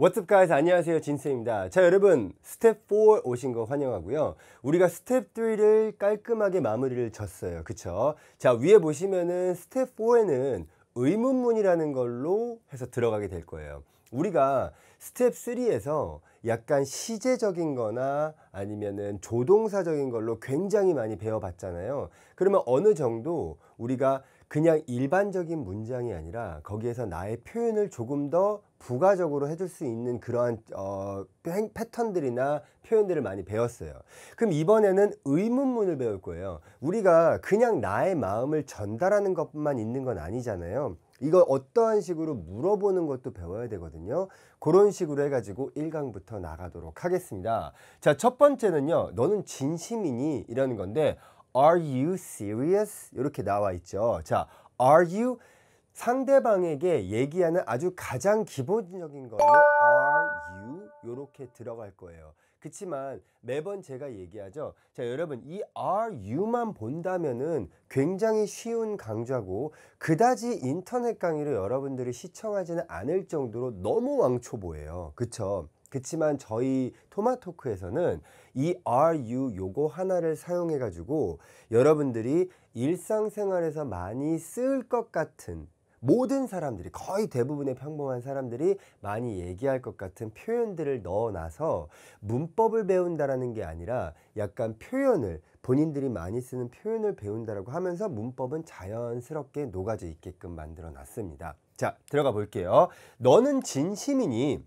What's up guys 안녕하세요 진쌤입니다 자 여러분 스텝 4 오신 거 환영하고요 우리가 스텝 3를 깔끔하게 마무리를 졌어요 그쵸 자 위에 보시면은 스텝 4에는 의문문이라는 걸로 해서 들어가게 될 거예요 우리가 스텝 3에서 약간 시제적인 거나 아니면은 조동사적인 걸로 굉장히 많이 배워봤잖아요 그러면 어느 정도 우리가 그냥 일반적인 문장이 아니라 거기에서 나의 표현을 조금 더 부가적으로 해줄 수 있는 그러한 어, 패턴들이나 표현들을 많이 배웠어요. 그럼 이번에는 의문문을 배울 거예요. 우리가 그냥 나의 마음을 전달하는 것만 있는 건 아니잖아요. 이거 어떠한 식으로 물어보는 것도 배워야 되거든요. 그런 식으로 해가지고 1강부터 나가도록 하겠습니다. 자, 첫 번째는요. 너는 진심이니? 이라는 건데 Are you serious? 이렇게 나와 있죠. 자, Are you 상대방에게 얘기하는 아주 가장 기본적인 거는 Are you? 이렇게 들어갈 거예요. 그렇지만 매번 제가 얘기하죠. 자, 여러분 이 are you만 본다면은 굉장히 쉬운 강좌고 그다지 인터넷 강의를 여러분들이 시청하지는 않을 정도로 너무 왕초보예요. 그렇죠 그렇지만 저희 토마토크에서는 이 are you 요거 하나를 사용해 가지고 여러분들이 일상생활에서 많이 쓸 것 같은 모든 사람들이 거의 대부분의 평범한 사람들이 많이 얘기할 것 같은 표현들을 넣어놔서 문법을 배운다라는 게 아니라 약간 표현을 본인들이 많이 쓰는 표현을 배운다라고 하면서 문법은 자연스럽게 녹아져 있게끔 만들어 놨습니다. 자 들어가 볼게요. 너는 진심이니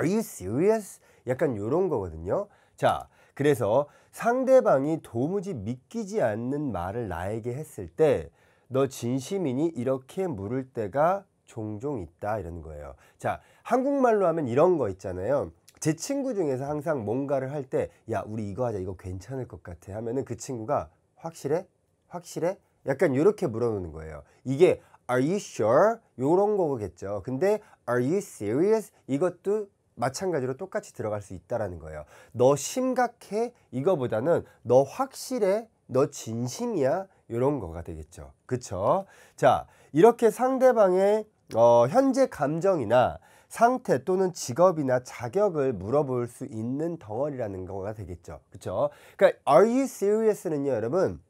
Are you serious? 약간 요런 거거든요. 자, 그래서 상대방이 도무지 믿기지 않는 말을 나에게 했을 때 너 진심이니 이렇게 물을 때가 종종 있다 이런 거예요. 자, 한국말로 하면 이런 거 있잖아요. 제 친구 중에서 항상 뭔가를 할 때 야, 우리 이거 하자. 이거 괜찮을 것 같아. 하면은 그 친구가 확실해? 확실해? 약간 이렇게 물어보는 거예요. 이게 are you sure? 요런 거겠죠. 근데 are you serious? 이것도 마찬가지로 똑같이 들어갈 수 있다라는 거예요. 너 심각해 이거보다는 너 확실해 너 진심이야 이런 거가 되겠죠. 그쵸? 자 이렇게 상대방의 어, 현재 감정이나 상태 또는 직업이나 자격을 물어볼 수 있는 덩어리라는 거가 되겠죠. 그쵸? 그러니까 Are you serious는요 여러분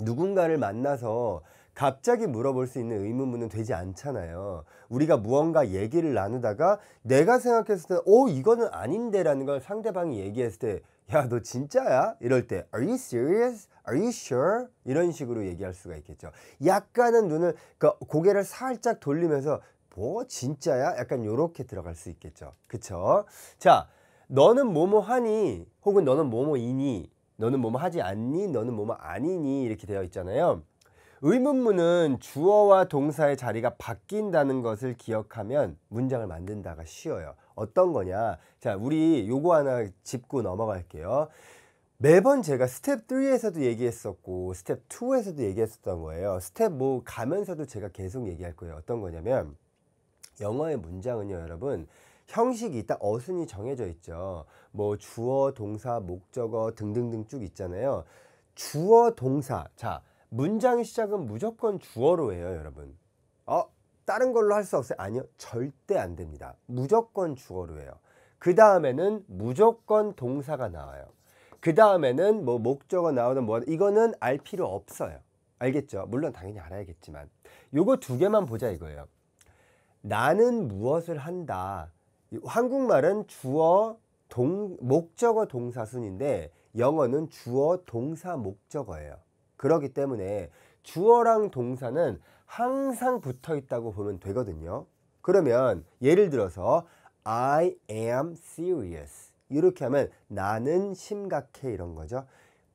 누군가를 만나서 갑자기 물어볼 수 있는 의문문은 되지 않잖아요. 우리가 무언가 얘기를 나누다가 내가 생각했을 때, 오, 이거는 아닌데 라는 걸 상대방이 얘기했을 때, 야, 너 진짜야? 이럴 때, are you serious? are you sure? 이런 식으로 얘기할 수가 있겠죠. 약간은 눈을, 그러니까 고개를 살짝 돌리면서, 뭐, 진짜야? 약간 이렇게 들어갈 수 있겠죠. 그쵸? 자, 너는 뭐뭐 하니? 혹은 너는 뭐뭐이니? 너는 뭐뭐 하지 않니? 너는 뭐뭐 아니니? 이렇게 되어 있잖아요. 의문문은 주어와 동사의 자리가 바뀐다는 것을 기억하면 문장을 만든다가 쉬워요. 어떤 거냐? 자, 우리 요거 하나 짚고 넘어갈게요. 매번 제가 스텝 3에서도 얘기했었고 스텝 2에서도 얘기했었던 거예요. 스텝 뭐 가면서도 제가 계속 얘기할 거예요. 어떤 거냐면 영어의 문장은요, 여러분. 형식이 딱 어순이 정해져 있죠. 뭐 주어, 동사, 목적어 등등등 쭉 있잖아요. 주어, 동사. 자, 문장 시작은 무조건 주어로 해요, 여러분. 어, 다른 걸로 할 수 없어요. 아니요, 절대 안 됩니다. 무조건 주어로 해요. 그 다음에는 무조건 동사가 나와요. 그 다음에는 뭐 목적어 나오든 뭐 이거는 알 필요 없어요. 알겠죠? 물론 당연히 알아야겠지만 요거 두 개만 보자 이거예요. 나는 무엇을 한다. 한국말은 주어 동 목적어 동사순인데 영어는 주어 동사 목적어예요. 그렇기 때문에 주어랑 동사는 항상 붙어 있다고 보면 되거든요. 그러면 예를 들어서 I am serious 이렇게 하면 나는 심각해 이런 거죠.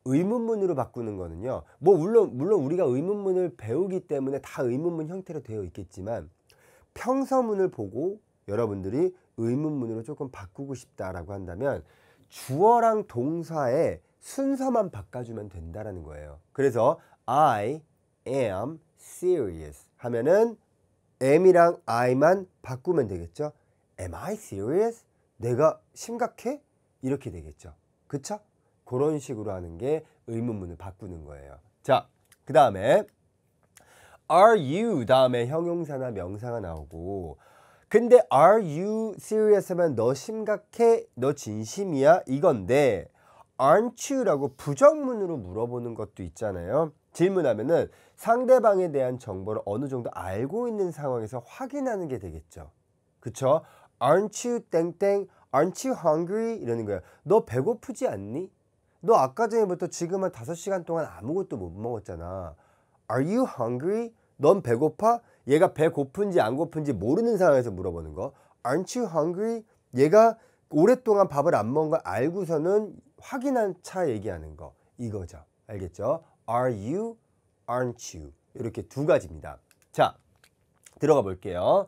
의문문으로 바꾸는 거는요. 뭐 물론 물론 우리가 의문문을 배우기 때문에 다 의문문 형태로 되어 있겠지만 평서문을 보고 여러분들이 의문문으로 조금 바꾸고 싶다라고 한다면 주어랑 동사의 순서만 바꿔주면 된다라는 거예요. 그래서 I am serious 하면은 am이랑 I만 바꾸면 되겠죠. Am I serious? 내가 심각해? 이렇게 되겠죠. 그쵸? 그런 식으로 하는 게 의문문을 바꾸는 거예요. 자, 그 다음에 are you 다음에 형용사나 명사가 나오고 근데 are you serious 하면 너 심각해? 너 진심이야? 이건데 aren't you라고 부정문으로 물어보는 것도 있잖아요. 질문하면은 상대방에 대한 정보를 어느 정도 알고 있는 상황에서 확인하는 게 되겠죠. 그쵸? aren't you 땡땡 aren't you hungry 이러는 거야너 배고프지 않니? 너 아까 전에부터 지금 한 5시간 동안 아무것도 못 먹었잖아. Are you hungry? 넌 배고파? 얘가 배고픈지 안 고픈지 모르는 상황에서 물어보는 거. Aren't you hungry? 얘가 오랫동안 밥을 안 먹은 걸 알고서는 확인한 차 얘기하는 거 이거죠. 알겠죠? Are you, aren't you 이렇게 두 가지입니다. 자, 들어가 볼게요.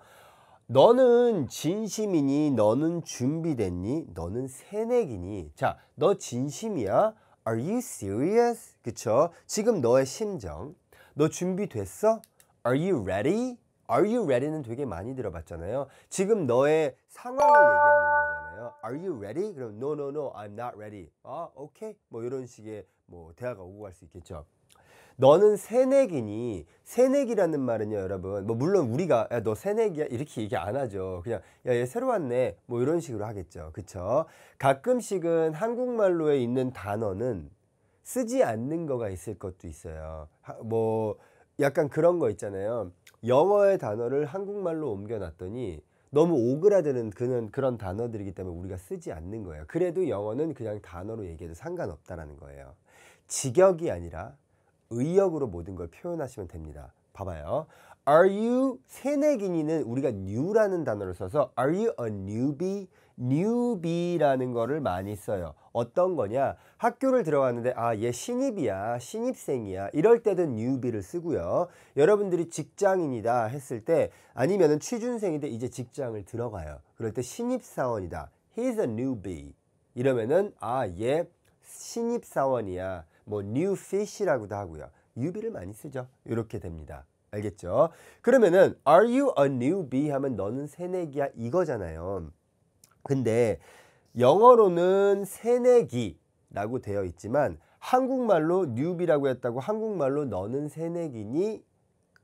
너는 진심이니? 너는 준비됐니? 너는 새내기니? 자, 너 진심이야? Are you serious? 그쵸? 지금 너의 심정. 너 준비됐어? Are you ready? Are you ready는 되게 많이 들어봤잖아요. 지금 너의 상황을 얘기하는 거잖아요. Are you ready? 그럼 No, no, no, I'm not ready. 아, okay. 뭐 이런 식의 뭐 대화가 오고 갈 수 있겠죠. 너는 새내기니 새내기라는 말은요 여러분 뭐 물론 우리가 야너 새내기야 이렇게 얘기 안 하죠 그냥 야얘 새로 왔네 뭐 이런 식으로 하겠죠 그쵸 가끔씩은 한국말로에 있는 단어는 쓰지 않는 거가 있을 것도 있어요 하, 뭐 약간 그런 거 있잖아요 영어의 단어를 한국말로 옮겨놨더니 너무 오그라드는 그런, 그런 단어들이기 때문에 우리가 쓰지 않는 거예요. 그래도 영어는 그냥 단어로 얘기해도 상관없다라는 거예요. 직역이 아니라 의역으로 모든 걸 표현하시면 됩니다. 봐봐요. Are you 새내기니는 우리가 new라는 단어를 써서 Are you a newbie? newbie라는 거를 많이 써요. 어떤 거냐? 학교를 들어왔는데 아, 얘 신입이야. 신입생이야. 이럴 때든 newbie를 쓰고요. 여러분들이 직장인이다 했을 때 아니면은 취준생인데 이제 직장을 들어가요. 그럴 때 신입사원이다. he's a newbie. 이러면은 아, 얘 신입사원이야. 뭐 new fish라고도 하고요. newbie를 많이 쓰죠. 이렇게 됩니다. 알겠죠? 그러면은 are you a newbie 하면 너는 새내기야 이거잖아요. 근데 영어로는 새내기라고 되어 있지만 한국말로 뉴비라고 했다고 한국말로 너는 새내기니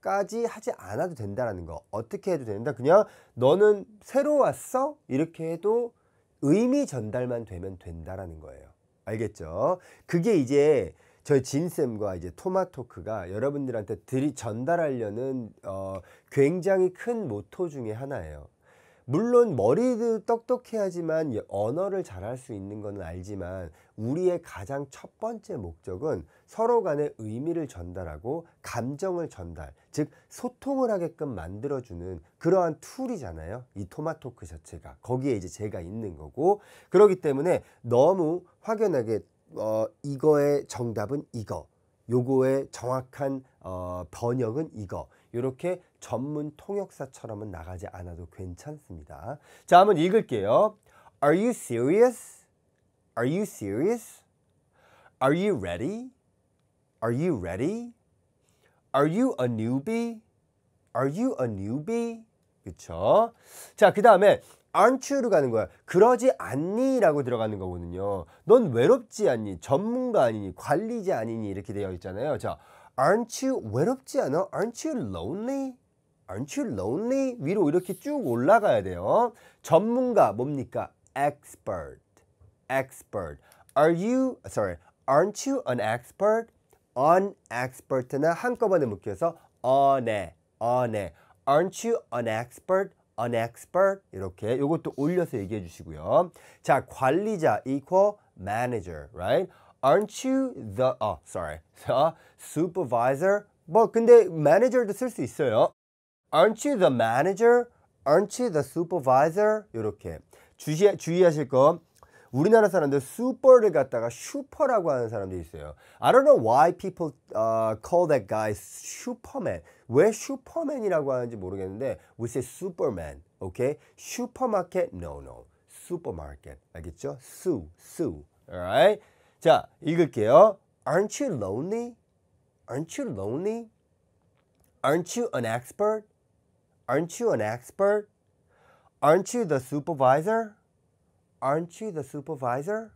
까지 하지 않아도 된다라는 거 어떻게 해도 된다 그냥 너는 새로 왔어 이렇게 해도 의미 전달만 되면 된다라는 거예요 알겠죠 그게 이제 저희 진쌤과 이제 토마토크가 여러분들한테 드리 전달하려는 어, 굉장히 큰 모토 중의 하나예요 물론 머리도 똑똑해야지만 언어를 잘할 수 있는 것은 알지만 우리의 가장 첫 번째 목적은 서로 간의 의미를 전달하고 감정을 전달, 즉 소통을 하게끔 만들어주는 그러한 툴이잖아요. 이 토마토크 자체가 거기에 이제 제가 있는 거고 그렇기 때문에 너무 확연하게 어, 이거의 정답은 이거, 요거의 정확한 어, 번역은 이거. 이렇게 전문 통역사처럼은 나가지 않아도 괜찮습니다. 자, 한번 읽을게요. Are you serious? Are you serious? Are you ready? Are you ready? Are you a newbie? Are you a newbie? 그쵸? 자, 그 다음에 aren't you로 가는 거야. 그러지 않니? 라고 들어가는 거거든요. 넌 외롭지 않니? 전문가 아니니? 관리자 아니니? 이렇게 되어 있잖아요. 자, aren't you 외롭지 않아? aren't you lonely? aren't you lonely? 위로 이렇게 쭉 올라가야 돼요. 전문가 뭡니까? expert. expert. are you sorry. aren't you an expert? an expert나 한꺼번에 묶여서 un에 un에 aren't you an expert? an expert 이렇게 이것도 올려서 얘기해 주시고요. 자, 관리자 equal manager, right? aren't you the 어, sorry. the supervisor? 뭐 근데 manager도 쓸 수 있어요. aren't you the manager? aren't you the supervisor? 요렇게. 주시, 주의하실 거. 우리나라 사람들 슈퍼를 갖다가 슈퍼라고 하는 사람들이 있어요. I don't know why people uh, call that guy Superman. 왜 슈퍼맨이라고 하는지 모르겠는데 we say Superman. Okay? 슈퍼마켓? No, no. Supermarket. 알겠죠? Su, su. Alright? 자, 읽을게요. Aren't you lonely? Aren't you lonely? Aren't you an expert? Aren't you an expert? Aren't you the supervisor? Aren't you the supervisor?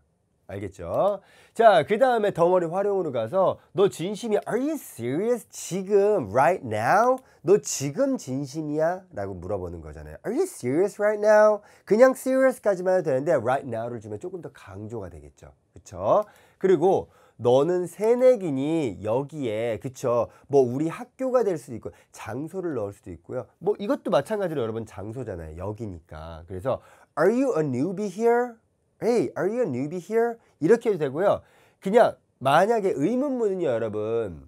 알겠죠? 자, 그 다음에 덩어리 활용으로 가서 너 진심이 Are you serious? 지금 right now? 너 지금 진심이야? 라고 물어보는 거잖아요. Are you serious right now? 그냥 serious까지만 해도 되는데 right now를 주면 조금 더 강조가 되겠죠. 그쵸? 그리고 너는 새내기니 여기에 그쵸 뭐 우리 학교가 될 수도 있고 장소를 넣을 수도 있고요 뭐 이것도 마찬가지로 여러분 장소잖아요 여기니까 그래서 Are you a newbie here? Hey, are you a newbie here? 이렇게 해도 되고요 그냥 만약에 의문문은요 여러분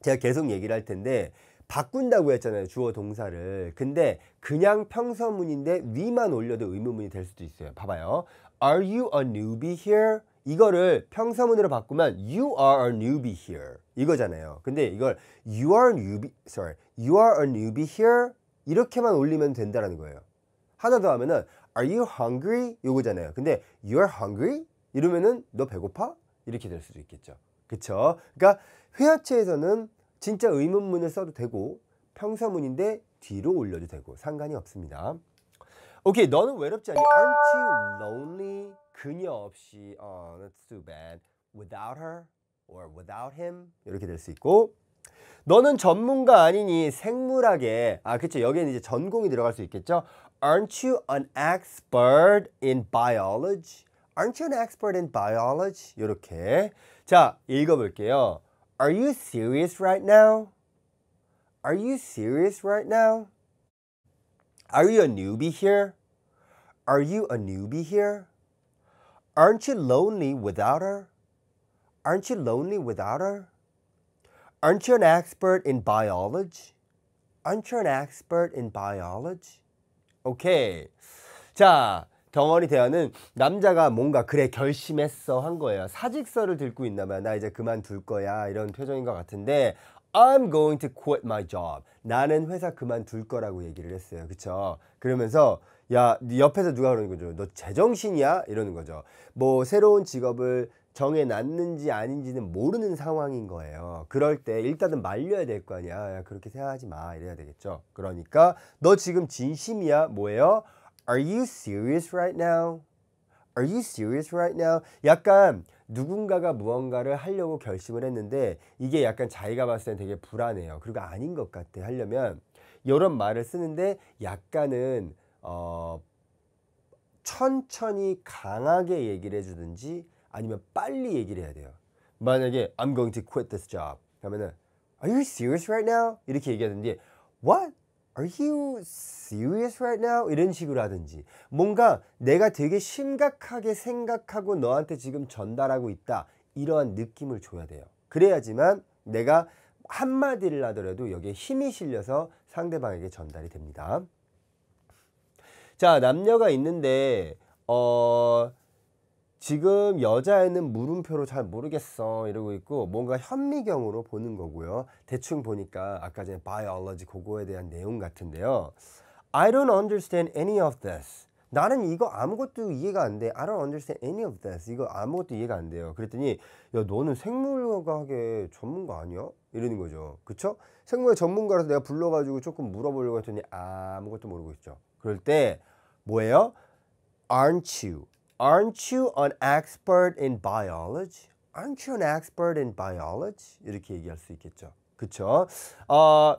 제가 계속 얘기를 할 텐데 바꾼다고 했잖아요 주어 동사를 근데 그냥 평서문인데 위만 올려도 의문문이 될 수도 있어요 봐봐요 Are you a newbie here? 이거를 평서문으로 바꾸면 you are a newbie here 이거잖아요. 근데 이걸 you are a newbie, sorry, you are a newbie here 이렇게만 올리면 된다는 거예요. 하나 더 하면은 are you hungry 이거잖아요 근데 you are hungry 이러면은 너 배고파 이렇게 될 수도 있겠죠. 그쵸? 그러니까 회화체에서는 진짜 의문문을 써도 되고 평서문인데 뒤로 올려도 되고 상관이 없습니다. 오케이 okay, 너는 외롭지 않니? Aren't you lonely? 그녀 없이 Oh, that's too bad. Without her or without him 이렇게 될 수 있고 너는 전문가 아니니 생물학에 아 그쵸 여기는 이제 전공이 들어갈 수 있겠죠? Aren't you an expert in biology? Aren't you an expert in biology? 이렇게 자 읽어볼게요. Are you serious right now? Are you serious right now? Are you a newbie here? Are you a newbie here? Aren't you lonely without her? Aren't you lonely without her? Aren't you an expert in biology? Aren't you an expert in biology? 오케이. 자, 덩어리 대화는 남자가 뭔가 그래 결심했어 한 거예요. 사직서를 들고 있나봐요. 나 이제 그만둘 거야 이런 표정인 것 같은데 I'm going to quit my job. 나는 회사 그만둘 거라고 얘기를 했어요. 그쵸? 그러면서 야, 네 옆에서 누가 그러는 거죠. 너 제정신이야? 이러는 거죠. 뭐 새로운 직업을 정해 놨는지 아닌지는 모르는 상황인 거예요. 그럴 때 일단은 말려야 될 거 아니야. 야, 그렇게 생각하지 마. 이래야 되겠죠. 그러니까 너 지금 진심이야? 뭐예요? Are you serious right now? Are you serious right now? 약간 누군가가 무언가를 하려고 결심을 했는데 이게 약간 자기가 봤을 땐 되게 불안해요. 그리고 아닌 것 같아. 하려면 이런 말을 쓰는데 약간은 어, 천천히 강하게 얘기를 해주든지 아니면 빨리 얘기를 해야 돼요. 만약에 I'm going to quit this job 하면은 Are you serious right now? 이렇게 얘기하는지 What? Are you serious right now? 이런 식으로 하든지 뭔가 내가 되게 심각하게 생각하고 너한테 지금 전달하고 있다 이러한 느낌을 줘야 돼요. 그래야지만 내가 한마디를 하더라도 여기에 힘이 실려서 상대방에게 전달이 됩니다. 자, 남녀가 있는데 어 지금 여자애는 물음표로 잘 모르겠어 이러고 있고 뭔가 현미경으로 보는 거고요. 대충 보니까 아까 전에 바이 o 러지 g 그거에 대한 내용 같은데요. I don't understand any of this. 나는 이거 아무것도 이해가 안 돼. I don't understand any of this. 이거 아무것도 이해가 안 돼요. 그랬더니 야 너는 생물과학의 전문가 아니야? 이러는 거죠. 그쵸? 생물의 전문가라서 내가 불러가지고 조금 물어보려고 했더니 아무것도 모르고 있죠. 그럴 때 뭐예요? Aren't you? Aren't you an expert in biology? Aren't you an expert in biology? 이렇게 얘기할 수 있겠죠. 그쵸? 어,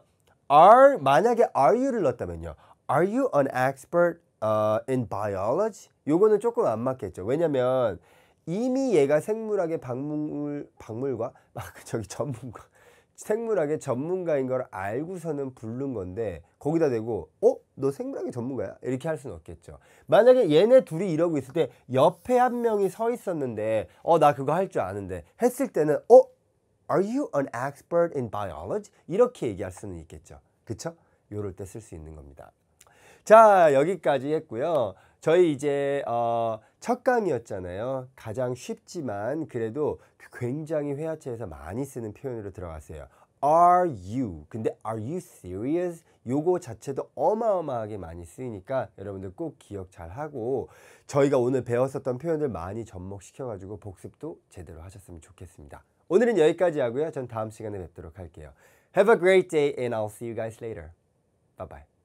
are, 만약에 are you를 넣었다면요. Are you an expert uh, in biology? 요거는 조금 안 맞겠죠. 왜냐면 이미 얘가 생물학의 박물, 박물과, 아, 그 저기 전문가, 생물학의 전문가인 걸 알고서는 부른 건데 거기다 대고 어? 너 생물학의 전문가야? 이렇게 할 수는 없겠죠. 만약에 얘네 둘이 이러고 있을 때 옆에 한 명이 서 있었는데 어나 그거 할 줄 아는데 했을 때는 어? Are you an expert in biology? 이렇게 얘기할 수는 있겠죠. 그쵸? 요럴 때 쓸 수 있는 겁니다. 자 여기까지 했고요. 저희 이제 어, 첫 강의였잖아요. 가장 쉽지만 그래도 굉장히 회화체에서 많이 쓰는 표현으로 들어갔어요. Are you? 근데 Are you serious? 요거 자체도 어마어마하게 많이 쓰이니까 여러분들 꼭 기억 잘 하고 저희가 오늘 배웠었던 표현들 많이 접목시켜가지고 복습도 제대로 하셨으면 좋겠습니다. 오늘은 여기까지 하고요. 전 다음 시간에 뵙도록 할게요. Have a great day and I'll see you guys later. Bye bye.